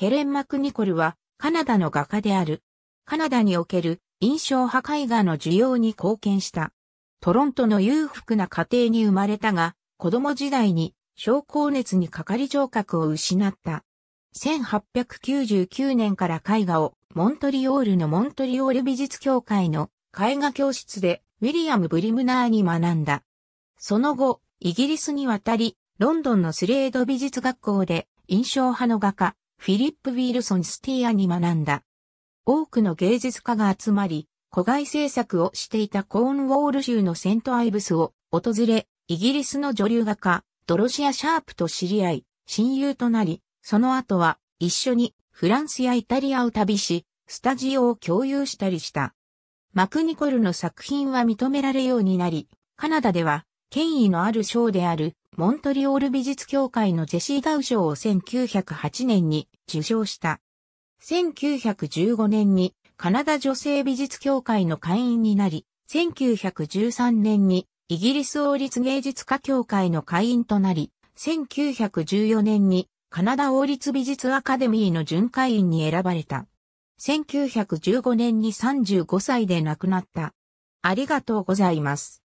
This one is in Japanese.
ヘレン・マクニコルはカナダの画家である。カナダにおける印象派絵画の需要に貢献した。トロントの裕福な家庭に生まれたが、子供時代に昇降熱にかかり聴覚を失った。1899年から絵画をモントリオールのモントリオール美術協会の絵画教室でウィリアム・ブリムナーに学んだ。その後、イギリスに渡り、ロンドンのスレード美術学校で印象派の画家、フィリップ・ウィルソン・スティアに学んだ。多くの芸術家が集まり、古外制作をしていたコーンウォール州のセントアイブスを訪れ、イギリスの女流画家、ドロシア・シャープと知り合い、親友となり、その後は一緒にフランスやイタリアを旅し、スタジオを共有したりした。マクニコルの作品は認められようになり、カナダでは権威のある賞であるモントリオール美術協会のジェシー・ダウ賞を1908年に受賞した。1915年にカナダ女性美術協会の会員になり、1913年にイギリス王立芸術家協会の会員となり、1914年にカナダ王立美術アカデミーの巡回員に選ばれた。1915年に35歳で亡くなった。ありがとうございます。